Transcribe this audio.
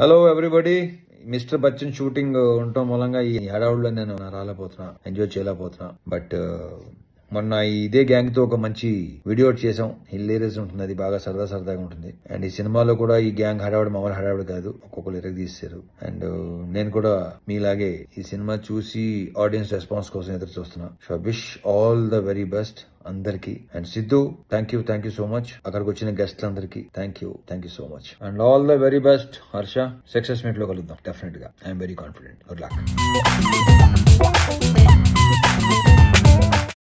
hello everybody mister Bachchan shooting ఉండటం మూలంగా ఈ ఏడావుల్లో నేను రాలేకపోతున్నా ఎంజాయ్ చేయలేకపోతున్నా బట్ మొన్న ఇదే గ్యాంగ్ తో ఒక మంచి వీడియో చేసాం హిల్లేరియస్ ఉంటుంది అది బాగా సరదా సరదాగా ఉంటుంది అండ్ ఈ సినిమాలో కూడా ఈ గ్యాంగ్ హడావుడు మామూలు హడావుడు కాదు ఒక్కొక్క లిరిక్ తీస్తారు అండ్ uh, నేను కూడా మీలాగే ఈ సినిమా చూసి ఆడియన్స్ రెస్పాన్స్ కోసం ఎదురు చూస్తున్నా wish all the very best అందరికి and Siddhu thank you thank you so much అక్కడికి వచ్చిన గెస్ట్ అందరికి thank you thank you so much and all the very best Harsha success meet లో కలుద్దాం డెఫినెట్ గా I'm very confident good luck